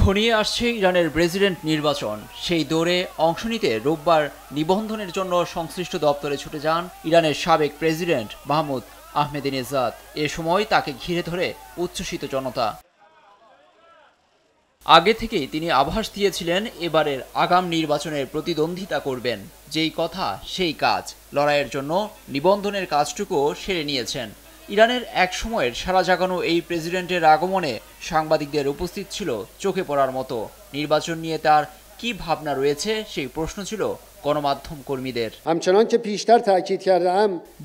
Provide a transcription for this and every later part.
ঘনিয়ে আসছে ইরানের প্রেসিডেন্ট নির্বাচন সেই দৌড়ে অংশ নিতে রোববার নিবন্ধনের জন্য সংশ্লিষ্ট দপ্তরে ছুটে যান ইরানের সাবেক প্রেসিডেন্ট মাহমুদ আহমেদিনেজাদ এ সময় তাকে ঘিরে ধরে উচ্ছ্বসিত জনতা আগে থেকেই তিনি আভাস দিয়েছিলেন এবারের আগাম নির্বাচনের প্রতিদ্বন্দ্বিতা করবেন যেই কথা সেই কাজ লড়াইয়ের জন্য নিবন্ধনের কাজটুকুও সেরে নিয়েছেন ইরানের এক সময়ের সারা জাগানো এই প্রেসিডেন্টের আগমনে সাংবাদিকদের উপস্থিত ছিল চোখে পড়ার মতো নির্বাচন নিয়ে তার কি ভাবনা রয়েছে সেই প্রশ্ন ছিল গণমাধ্যম কর্মীদের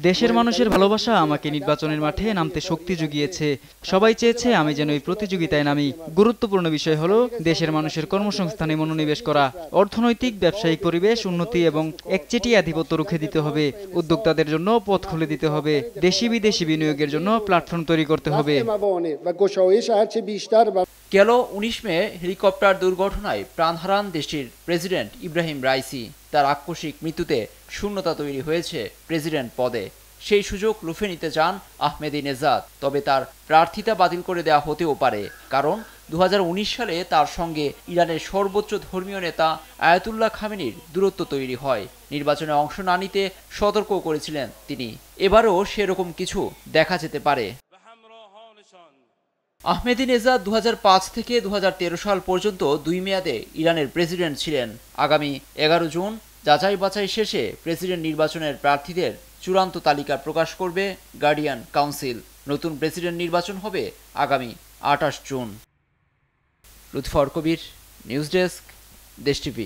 দেশের মানুষের ভালোবাসা আমাকে নির্বাচনের মাঠে নামতে শক্তি জুগিয়েছে সবাই চেয়েছে আমি যেন এই প্রতিযোগিতায় নামি গুরুত্বপূর্ণ বিষয় হলো দেশের মানুষের কর্মসংস্থানে মনোনিবেশ করা অর্থনৈতিক ব্যবসায়িক পরিবেশ উন্নতি এবং একচেটি আধিপত্য রুখে দিতে হবে উদ্যোক্তাদের জন্য পথ খুলে দিতে হবে দেশি বিদেশি বিনিয়োগের জন্য প্ল্যাটফর্ম তৈরি করতে হবে গেল উনিশ মে হেলিকপ্টার দুর্ঘটনায় প্রাণ হারান দেশটির প্রেসিডেন্ট ইব্রাহিম রাইসি তার আকস্মিক মৃত্যুতে শূন্যতা তৈরি হয়েছে প্রেসিডেন্ট পদে সেই সুযোগ লুফে নিতে চান আহমেদি নেজাদ তবে তার প্রার্থিতা বাতিল করে দেওয়া হতেও পারে কারণ দু সালে তার সঙ্গে ইরানের সর্বোচ্চ ধর্মীয় নেতা আয়াতুল্লাহ খামেনির দূরত্ব তৈরি হয় নির্বাচনে অংশ না নিতে সতর্ক করেছিলেন তিনি এবারও সেরকম কিছু দেখা যেতে পারে আহমেদিনেজাদ দু থেকে দু সাল পর্যন্ত দুই মেয়াদে ইরানের প্রেসিডেন্ট ছিলেন আগামী এগারো জুন যাচাই বাছাই শেষে প্রেসিডেন্ট নির্বাচনের প্রার্থীদের চূড়ান্ত তালিকা প্রকাশ করবে গার্ডিয়ান কাউন্সিল নতুন প্রেসিডেন্ট নির্বাচন হবে আগামী আটাশ June Lutfor Kabir news desk Desh TV